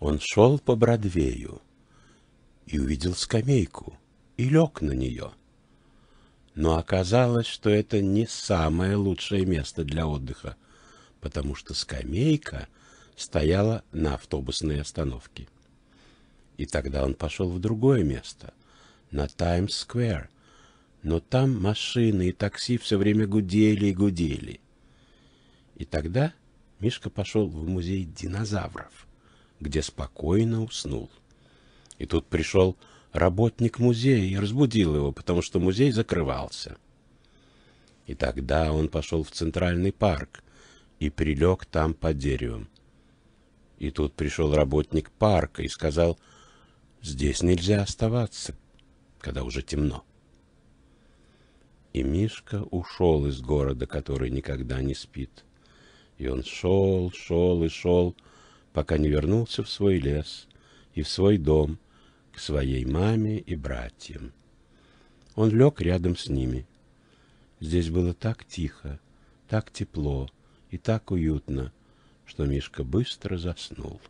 Он шел по Бродвею и увидел скамейку и лег на нее. Но оказалось, что это не самое лучшее место для отдыха, потому что скамейка стояла на автобусной остановке. И тогда он пошел в другое место, на Таймс-сквер, но там машины и такси все время гудели и гудели. И тогда Мишка пошел в музей динозавров где спокойно уснул. И тут пришел работник музея и разбудил его, потому что музей закрывался. И тогда он пошел в центральный парк и прилег там под деревом. И тут пришел работник парка и сказал, «Здесь нельзя оставаться, когда уже темно». И Мишка ушел из города, который никогда не спит. И он шел, шел и шел, — пока не вернулся в свой лес и в свой дом к своей маме и братьям. Он лег рядом с ними. Здесь было так тихо, так тепло и так уютно, что Мишка быстро заснул.